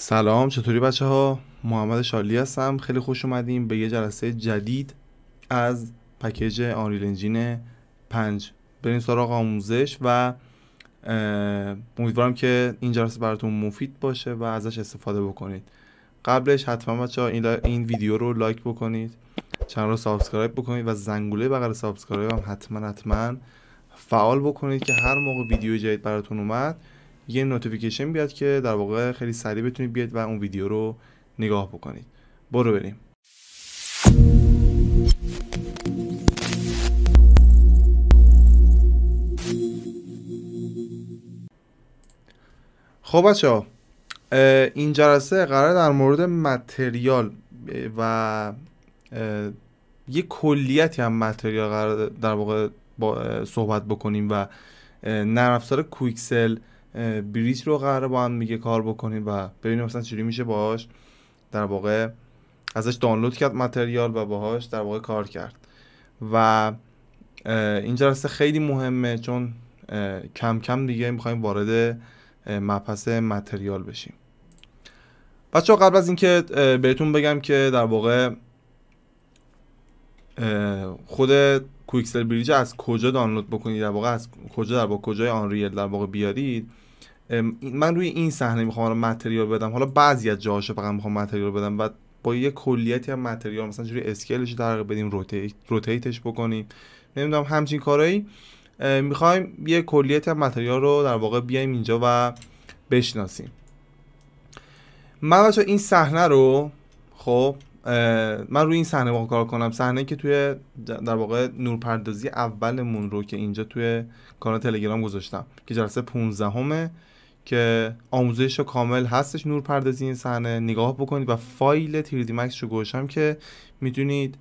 سلام چطوری بچه ها محمد شالی هستم خیلی خوش اومدیم به یه جلسه جدید از پکیج آنریل انجین 5 بریم سراغ آموزش و امیدوارم که این جلسه براتون مفید باشه و ازش استفاده بکنید قبلش حتما بچه ها این, ویدیو رو لایک بکنید چند رو سابسکرایب بکنید و زنگوله بغل سابسکرایب هم حتما حتما فعال بکنید که هر موقع ویدیو جدید براتون اومد یه نوتیفیکیشن بیاد که در واقع خیلی سریع بتونید بیاد و اون ویدیو رو نگاه بکنید برو بریم خب بچه ها این جلسه قرار در مورد متریال و یه کلیتی هم متریال قرار در واقع با صحبت بکنیم و نرم کویکسل بریج رو قرار با هم میگه کار بکنیم و ببینیم مثلا چجوری میشه باهاش در واقع ازش دانلود کرد متریال و باهاش در واقع کار کرد و این جلسه خیلی مهمه چون کم کم دیگه میخوایم وارد مبحث متریال بشیم بچه قبل از اینکه بهتون بگم که در واقع خود کویکسل بریج از کجا دانلود بکنید در واقع از کجا در واقع کجای آنریل در واقع بیارید من روی این صحنه میخوام متریال بدم حالا بعضی از جاهاشو فقط میخوام متریال بدم و با یه کلیتی هم متریال مثلا جوری اسکیلش در بدیم روتیت روتیتش بکنیم نمیدونم همچین کارایی میخوایم یه کلیت هم متریال رو در واقع بیایم اینجا و بشناسیم من بچه این صحنه رو خب من روی این صحنه واقع کار کنم صحنه که توی در واقع نورپردازی اولمون رو که اینجا توی کانال تلگرام گذاشتم که جلسه 15 همه که آموزش کامل هستش نور پردازی این صحنه نگاه بکنید و فایل 3D Max رو گوشم که میتونید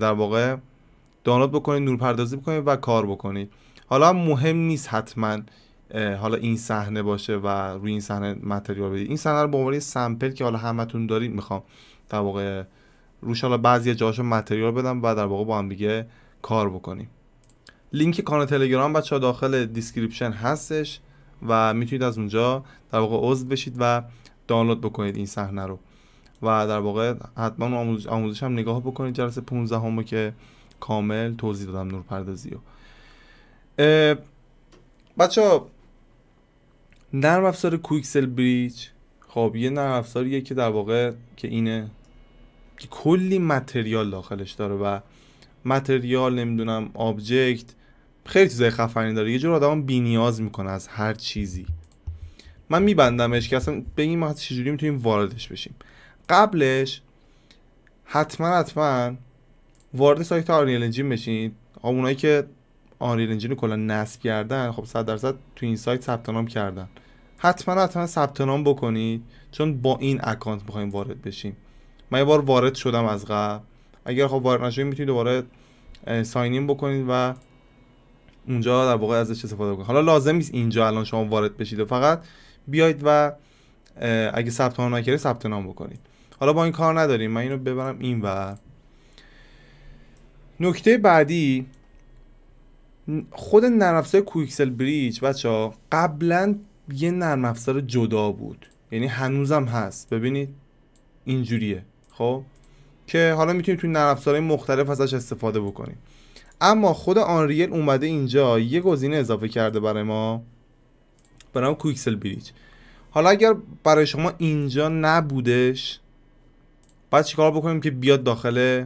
در واقع دانلود بکنید نور پردازی بکنید و کار بکنید حالا مهم نیست حتما حالا این صحنه باشه و روی این صحنه متریال بدید این صحنه رو به عنوان سمپل که حالا همتون دارید میخوام در واقع روش حالا بعضی جاهاشو متریال بدم و در واقع با هم دیگه کار بکنیم لینک کانال تلگرام بچه داخل دیسکریپشن هستش و میتونید از اونجا در واقع عضو بشید و دانلود بکنید این صحنه رو و در واقع حتما آموزش, آموزش هم نگاه بکنید جلسه 15 همو که کامل توضیح دادم نور پردازی رو بچه ها نرم افزار کویکسل بریج خب یه نرم افزاریه که در واقع که اینه که کلی متریال داخلش داره و متریال نمیدونم آبجکت خیلی چیزای خفنی داره یه جور آدم بینیاز میکنه از هر چیزی من میبندمش که اصلا به این ما چجوری میتونیم واردش بشیم قبلش حتما حتما وارد سایت آنریل انجین بشین اونایی که آنریل انجین رو کلا نصب کردن خب 100 درصد تو این سایت ثبت نام کردن حتما حتما ثبت نام بکنید چون با این اکانت میخوایم وارد بشیم من یه بار وارد شدم از قبل اگر خب وارد میتونید دوباره ساینین بکنید و اونجا در واقع ازش استفاده بکنید حالا لازم نیست اینجا الان شما وارد بشید و فقط بیاید و اگه ثبت نام نکردید ثبت نام بکنید حالا با این کار نداریم من اینو ببرم این و نکته بعدی خود نرم افزار کویکسل بریج بچه ها قبلا یه نرم افزار جدا بود یعنی هنوزم هست ببینید اینجوریه خب که حالا میتونید توی نرم افزارهای مختلف ازش استفاده بکنید اما خود آنریل اومده اینجا یه گزینه اضافه کرده برای ما به نام کویکسل بریج حالا اگر برای شما اینجا نبودش بعد چیکار بکنیم که بیاد داخل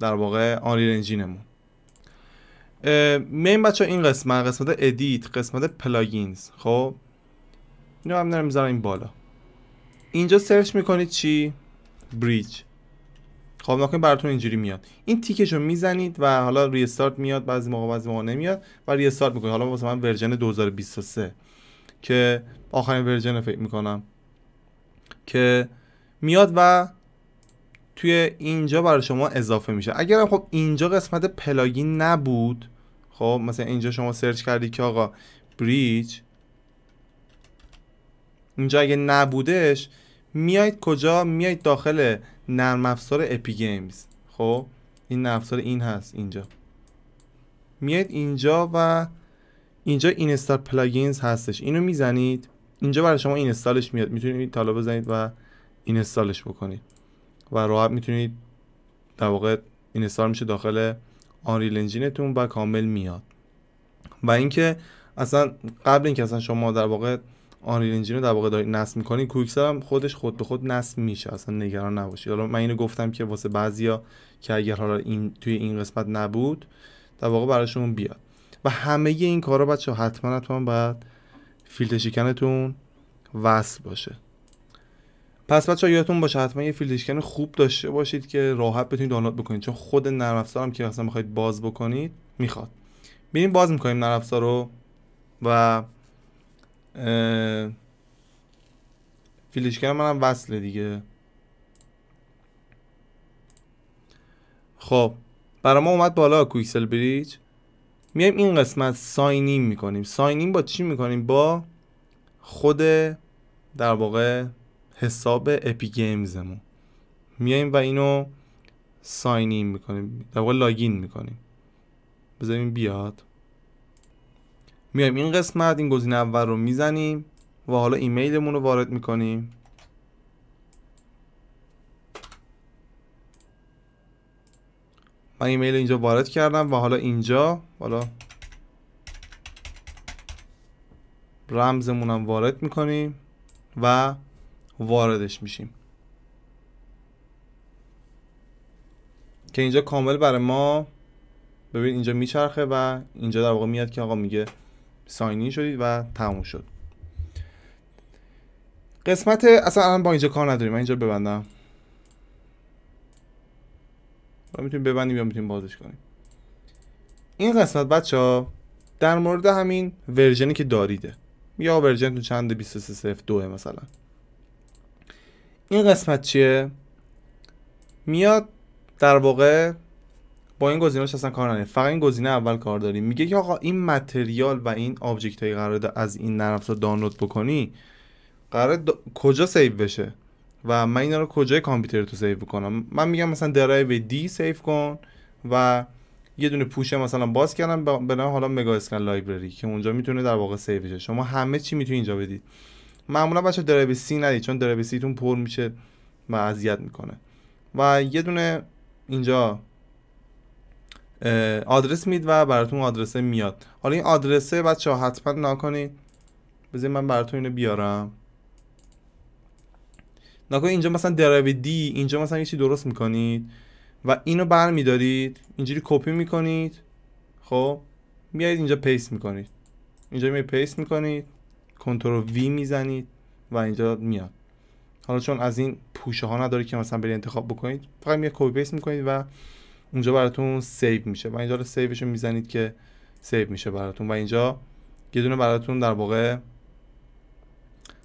در واقع آنریل انجینمون مین بچه این قسمت قسمت ادیت قسمت پلاگینز خب اینو هم دارم این بالا اینجا سرچ میکنید چی؟ بریج خب کنیم براتون اینجوری میاد این تیکش رو میزنید و حالا ریستارت میاد بعضی موقع بعضی موقع نمیاد و ریستارت میکنید حالا مثلا من ورژن 2023 که آخرین ورژن فکر میکنم که میاد و توی اینجا برای شما اضافه میشه اگر خب اینجا قسمت پلاگین نبود خب مثلا اینجا شما سرچ کردی که آقا بریج اینجا اگه نبودش میاید کجا میاید داخل نرم افزار اپی گیمز خب این نرم افزار این هست اینجا میاد اینجا و اینجا استار پلاگینز هستش اینو میزنید اینجا برای شما اینستالش میاد میتونید تالا بزنید و اینستالش بکنید و راحت میتونید در واقع استار میشه داخل آنریل انجینتون و کامل میاد و اینکه اصلا قبل اینکه اصلا شما در واقع آنریل انجین رو در واقع دارید نصب میکنید کویکسر هم خودش خود به خود نصب میشه اصلا نگران نباشید حالا من اینو گفتم که واسه بعضیا که اگر حالا این توی این قسمت نبود در واقع براشون بیاد و همه این کارا بچه حتما حتما باید فیلتر وصل باشه پس بچه یادتون باشه حتما یه فیلتر خوب داشته باشید که راحت بتونید دانلود بکنید چون خود نرم هم که اصلا میخواید باز بکنید میخواد ببینیم باز میکنیم نرم رو و فیلشگر منم وصله دیگه خب برای ما اومد بالا کویکسل بریج میایم این قسمت ساینیم میکنیم ساینیم با چی میکنیم با خود در واقع حساب اپی گیمزمون میایم و اینو ساینیم میکنیم در واقع لاگین میکنیم بذاریم بیاد میایم این قسمت این گزینه اول رو میزنیم و حالا ایمیلمون رو وارد میکنیم من ایمیل اینجا وارد کردم و حالا اینجا حالا رمزمون هم وارد میکنیم و واردش میشیم که اینجا کامل برای ما ببین اینجا میچرخه و اینجا در واقع میاد که آقا میگه ساینین شدید و تموم شد قسمت اصلا الان با اینجا کار نداریم من اینجا ببندم حالا میتونیم ببندیم یا میتونیم بازش کنیم این قسمت بچه ها در مورد همین ورژنی که داریده یا ورژن تو چند 2302 مثلا این قسمت چیه میاد در واقع با این گزینه اصلا کار نداریم فقط این گزینه اول کار داریم میگه که آقا این متریال و این آبجکت های قرار از این نرم دانلود بکنی قرار کجا سیو بشه و من اینا رو کجای کامپیوتر تو سیو بکنم من میگم مثلا درایو دی سیو کن و یه دونه پوشه مثلا باز کردم به نام حالا مگا اسکن لایبرری که اونجا میتونه در واقع سیو بشه شما همه چی میتونی اینجا بدید معمولا بچه درایو سی ندید چون درایو سی تون پر میشه و اذیت میکنه و یه دونه اینجا آدرس میدید و براتون آدرس میاد حالا این آدرسه بچه ها حتما نکنید بذارید من براتون اینو بیارم نکن اینجا مثلا درایو دی اینجا مثلا یه چی درست میکنید و اینو بر میدارید اینجوری کپی میکنید خب میایید اینجا پیست میکنید اینجا می پیست میکنید کنترل وی میزنید و اینجا میاد حالا چون از این پوشه ها نداری که مثلا برید انتخاب بکنید فقط یه کپی پیست میکنید و اونجا براتون سیو میشه و اینجا رو سیوشو میزنید که سیو میشه براتون و اینجا یه دونه براتون در واقع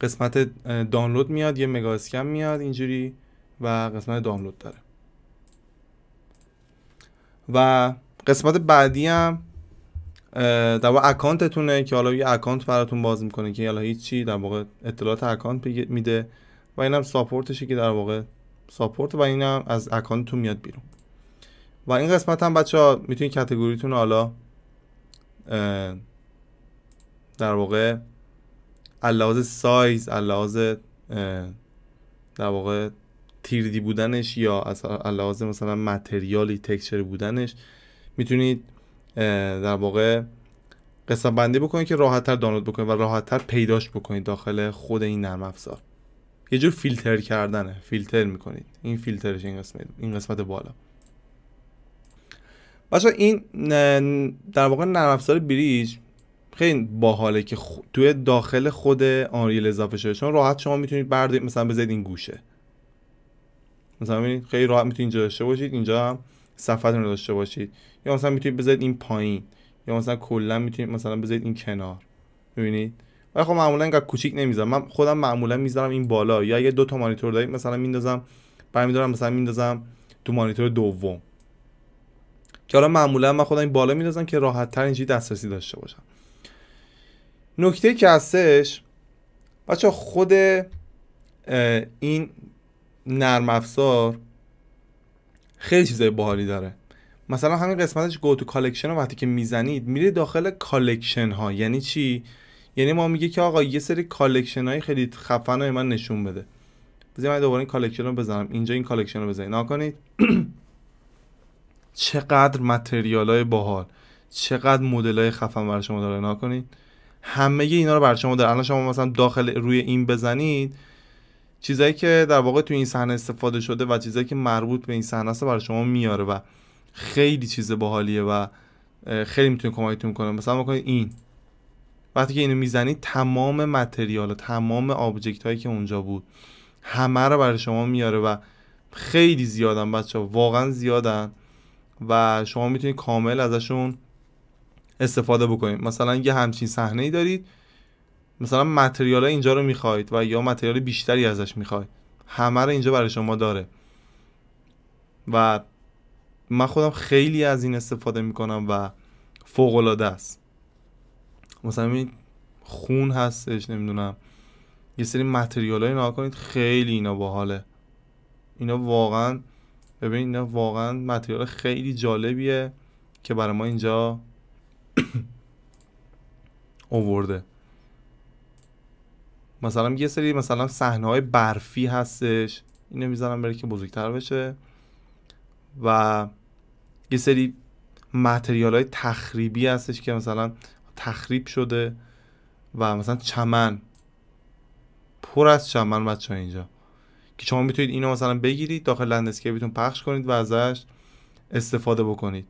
قسمت دانلود میاد یه مگا اسکم میاد اینجوری و قسمت دانلود داره و قسمت بعدی هم در واقع اکانتتونه که حالا یه اکانت براتون باز میکنه که حالا چی در واقع اطلاعات اکانت میده و اینم ساپورتشه که در واقع ساپورت و اینم از اکانتتون میاد بیرون و این قسمت هم بچه ها میتونید کتگوریتون حالا در واقع لحاظ سایز لحاظ در واقع تیردی بودنش یا از مثلا متریالی تکچر بودنش میتونید در واقع قسم بندی بکنید که راحت تر دانلود بکنید و راحت تر پیداش بکنید داخل خود این نرم افزار یه جور فیلتر کردنه فیلتر میکنید این فیلترش این قسمت این قسمت بالا بچه این در واقع نرم افزار بریج خیلی باحاله که توی داخل خود آنریل اضافه شده چون راحت شما میتونید بردارید مثلا بذارید این گوشه مثلا ببینید خیلی راحت میتونید اینجا داشته باشید اینجا هم رو داشته باشید یا مثلا میتونید بذارید این پایین یا مثلا کلا میتونید مثلا بذارید این کنار ببینید ولی خب معمولا اینقدر کوچیک نمیذارم من خودم معمولا میذارم این بالا یا اگه دو تا مانیتور دارید مثلا میندازم برمیدارم مثلا میندازم تو مانیتور دوم که حالا معمولا من خودم این بالا میندازم که راحت تر اینجوری دسترسی داشته باشم نکته که هستش بچه خود این نرم افزار خیلی چیزای باحالی داره مثلا همین قسمتش گو تو کالکشن وقتی که میزنید میره داخل کالکشن ها یعنی چی یعنی ما میگه که آقا یه سری کالکشن های خیلی خفن های من نشون بده بذارید من دوباره این کالکشن رو بزنم اینجا این کالکشن رو بزنید نکنید چقدر متریال های باحال چقدر مدل های خفن برای شما داره نکنید همه اینا رو برای شما داره الان شما مثلا داخل روی این بزنید چیزایی که در واقع تو این صحنه استفاده شده و چیزایی که مربوط به این صحنه است برای شما میاره و خیلی چیز باحالیه و خیلی میتونه کمکتون کنه مثلا بکنید این وقتی که اینو میزنید تمام متریال و تمام آبجکت هایی که اونجا بود همه رو برای شما میاره و خیلی زیادن بچه واقعا زیادن و شما میتونید کامل ازشون استفاده بکنید مثلا یه همچین صحنه ای دارید مثلا متریال اینجا رو میخواید و یا متریال بیشتری ازش میخواید همه رو اینجا برای شما داره و من خودم خیلی از این استفاده میکنم و فوق العاده است مثلا این خون هستش نمیدونم یه سری متریال های کنید خیلی اینا باحاله اینا واقعا ببین اینا واقعا متریال خیلی جالبیه که برای ما اینجا اوورده مثلا یه سری مثلا صحنه های برفی هستش اینو میزنم برای که بزرگتر بشه و یه سری متریال های تخریبی هستش که مثلا تخریب شده و مثلا چمن پر از چمن بچه اینجا که شما میتونید اینو مثلا بگیرید داخل لندسکیپتون پخش کنید و ازش استفاده بکنید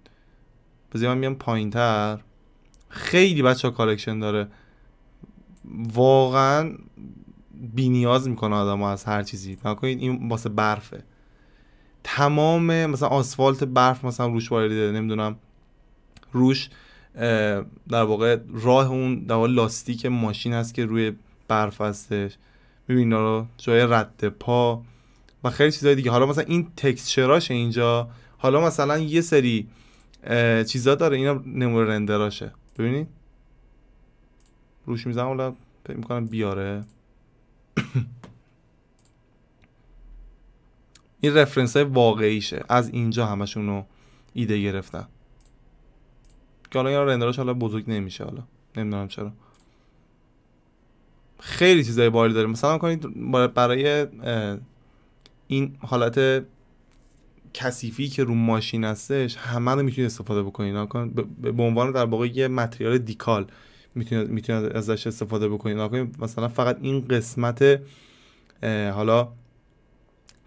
بذار من میام تر خیلی بچه کالکشن داره واقعا بی نیاز میکنه آدم ها از هر چیزی کنید این واسه برفه تمام مثلا آسفالت برف مثلا روش وارده نمیدونم روش در واقع راه اون در واقع لاستیک ماشین هست که روی برف هستش ببین اینا رو جای رد پا و خیلی چیزهای دیگه حالا مثلا این تکسچراش اینجا حالا مثلا یه سری چیزا داره اینا نمور رندراشه ببینید روش میزنم حالا فکر میکنم بیاره این رفرنس های واقعیشه از اینجا همشون رو ایده گرفتم که حالا این رندراش حالا بزرگ نمیشه حالا نمیدونم چرا خیلی چیزای باری داره مثلا کنید برای این حالت کثیفی که رو ماشین هستش همه رو میتونید استفاده بکنید به عنوان در واقع یه متریال دیکال میتونید ازش استفاده بکنید مثلا فقط این قسمت حالا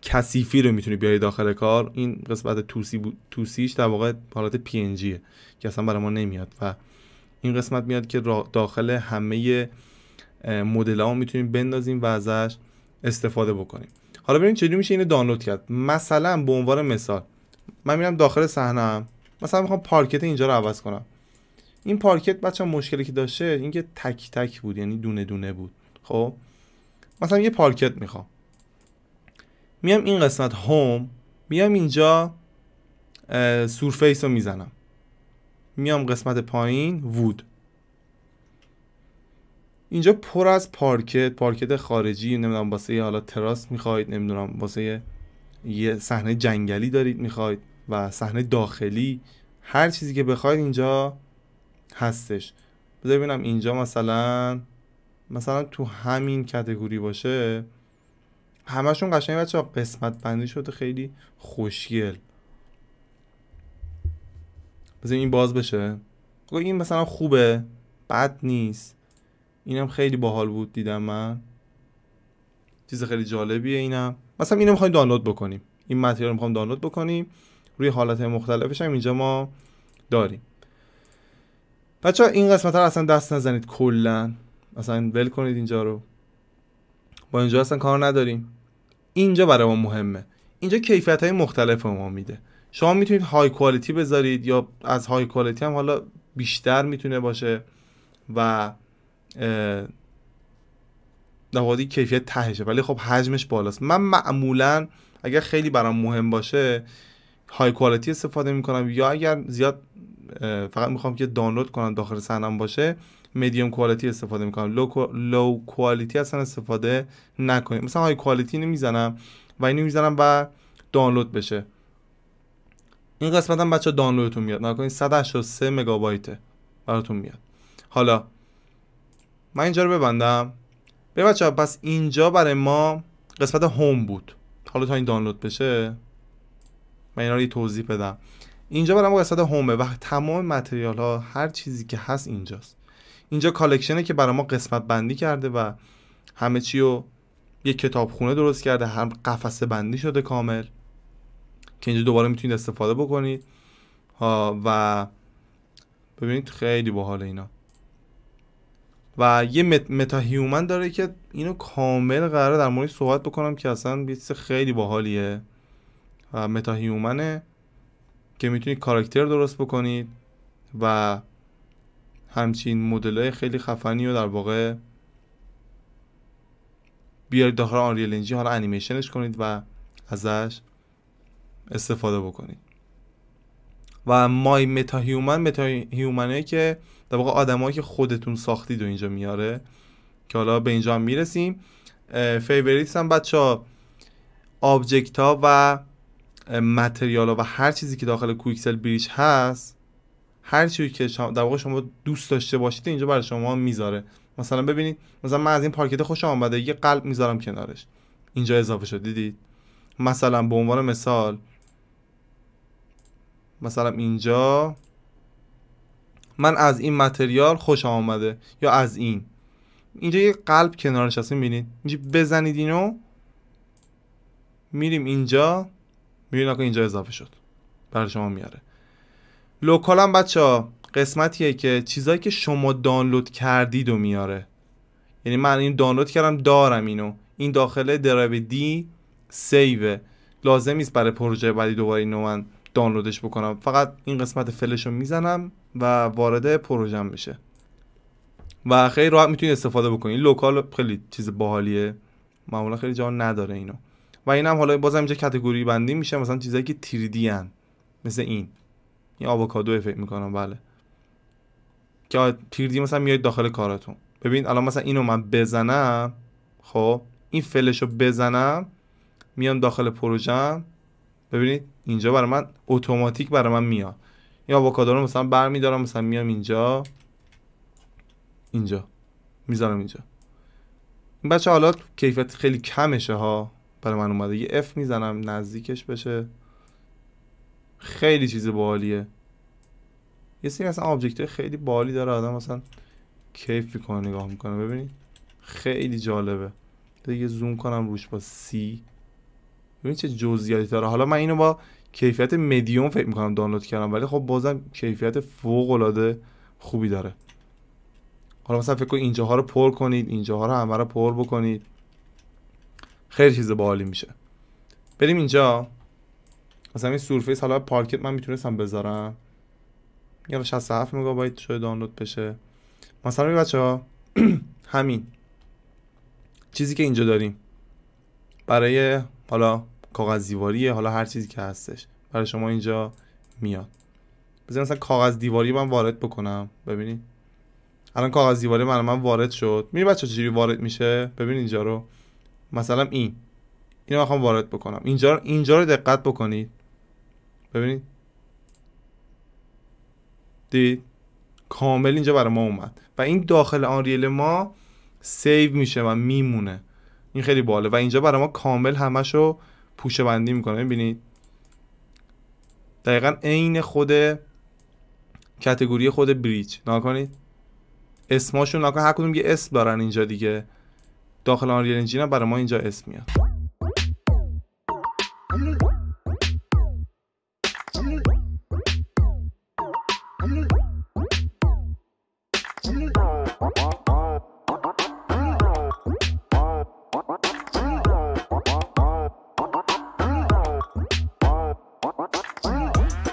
کثیفی رو میتونی بیاری داخل کار این قسمت توسی توسیش در واقع حالت پی که اصلا برای ما نمیاد و این قسمت میاد که داخل همه مدل ها میتونیم بندازیم و ازش استفاده بکنیم حالا ببینیم چجوری میشه اینو دانلود کرد مثلا به عنوان مثال من میرم داخل صحنه مثلا میخوام پارکت اینجا رو عوض کنم این پارکت بچه مشکلی که داشته اینکه تک تک بود یعنی دونه دونه بود خب مثلا یه پارکت میخوام میام این قسمت هوم میام اینجا سورفیس رو میزنم میام قسمت پایین وود اینجا پر از پارکت پارکت خارجی نمیدونم واسه حالا تراس میخواید نمیدونم واسه یه صحنه جنگلی دارید میخواید و صحنه داخلی هر چیزی که بخواید اینجا هستش بذار ببینم اینجا مثلا مثلا تو همین کتگوری باشه همشون قشنگ بچه ها قسمت بندی شده خیلی خوشگل بذار این باز بشه این مثلا خوبه بد نیست اینم خیلی باحال بود دیدم من چیز خیلی جالبیه اینم مثلا اینو میخوایم دانلود بکنیم این متریال رو میخوام دانلود بکنیم روی حالت مختلفش هم اینجا ما داریم بچه ها این قسمت رو اصلا دست نزنید کلا اصلا ول کنید اینجا رو با اینجا اصلا کار نداریم اینجا برای ما مهمه اینجا کیفیت های مختلف ما میده شما میتونید های کوالیتی بذارید یا از های کوالیتی هم حالا بیشتر میتونه باشه و در کیفیت تهشه ولی خب حجمش بالاست من معمولا اگر خیلی برام مهم باشه های کوالیتی استفاده میکنم یا اگر زیاد فقط میخوام که دانلود کنم داخل سهنم باشه میدیوم کوالیتی استفاده میکنم لو, کوالیتی اصلا استفاده نکنیم مثلا های کوالیتی نمیزنم و اینو میزنم و دانلود بشه این قسمت هم بچه دانلودتون میاد نکنین 183 مگابایته براتون میاد حالا من اینجا رو ببندم به بچه پس اینجا برای ما قسمت هوم بود حالا تا این دانلود بشه من اینا رو توضیح بدم اینجا برای ما قسمت هومه و تمام متریال ها هر چیزی که هست اینجاست اینجا کالکشنه که برای ما قسمت بندی کرده و همه چی رو یک کتابخونه درست کرده هم قفسه بندی شده کامل که اینجا دوباره میتونید استفاده بکنید و ببینید خیلی باحال اینا و یه مت، متا هیومن داره که اینو کامل قراره در مورد صحبت بکنم که اصلا بیتس خیلی باحالیه و متا هیومنه که میتونید کاراکتر درست بکنید و همچین های خیلی خفنی رو در واقع بیارید داخل آنریل انجین حالا انیمیشنش کنید و ازش استفاده بکنید و مای متا هیومن متا هیومنه که در واقع آدمایی که خودتون ساختید و اینجا میاره که حالا به اینجا هم میرسیم فیوریتس هم بچه ها آبجکت ها و متریال ها و هر چیزی که داخل کویکسل بریج هست هر چیزی که شما در واقع شما دوست داشته باشید اینجا برای شما میذاره مثلا ببینید مثلا من از این پارکت خوشم آمده یه قلب میذارم کنارش اینجا اضافه شد دیدید مثلا به عنوان مثال مثلا اینجا من از این متریال خوش آمده یا از این اینجا یه قلب کنارش هست میبینید اینجا بزنید اینو میریم اینجا میبینید آقا اینجا اضافه شد برای شما میاره لوکال هم بچه ها قسمتیه که چیزایی که شما دانلود کردید و میاره یعنی من این دانلود کردم دارم اینو این داخل درایو دی سیوه لازم نیست برای پروژه بعدی دوباره اینو من دانلودش بکنم فقط این قسمت فلش رو میزنم و وارد پروژم میشه و خیلی راحت میتونید استفاده بکنید لوکال خیلی چیز باحالیه معمولا خیلی جا نداره اینو و اینم حالا بازم اینجا کاتگوری بندی میشه مثلا چیزایی که تریدی ان مثل این این آووکادو فکر میکنم بله که تریدی مثلا میاد داخل کارتون ببین الان مثلا اینو من بزنم خب این فلش رو بزنم میام داخل پروژم ببینید اینجا برای من اتوماتیک برای من میاد این آووکادو رو مثلا برمیدارم مثلا میام اینجا اینجا میذارم اینجا این بچه حالا کیفیت خیلی کمشه ها برای من اومده یه اف میزنم نزدیکش بشه خیلی چیز بالیه یه سری اصلا آبجکت خیلی بالی داره آدم مثلا کیف میکنه نگاه میکنه ببینید خیلی جالبه دیگه زوم کنم روش با سی ببینید چه جزئیاتی داره حالا من اینو با کیفیت مدیوم فکر میکنم دانلود کردم ولی خب بازم کیفیت فوق العاده خوبی داره حالا مثلا فکر کنید اینجاها رو پر کنید اینجاها رو همه رو پر بکنید خیلی چیز باحالی میشه بریم اینجا مثلا این سورفیس حالا پارکت من میتونستم بذارم یا 67 باید شده دانلود بشه مثلا بچه ها همین چیزی که اینجا داریم برای حالا کاغذ دیواری حالا هر چیزی که هستش برای شما اینجا میاد بذار مثلا کاغذ دیواری من وارد بکنم ببینید الان کاغذ دیواری من من وارد شد می بچه چجوری وارد میشه ببین اینجا رو مثلا این اینو میخوام وارد بکنم اینجا رو اینجا رو دقت بکنید ببینید دید کامل اینجا برای ما اومد و این داخل آنریل ما سیو میشه و میمونه این خیلی باله و اینجا برای ما کامل همشو پوشه بندی میکنه میبینید دقیقا عین خود کتگوری خود بریج کنید اسماشون نکن هر کدوم یه اسم دارن اینجا دیگه داخل آنریل انجین برای ما اینجا اسم میاد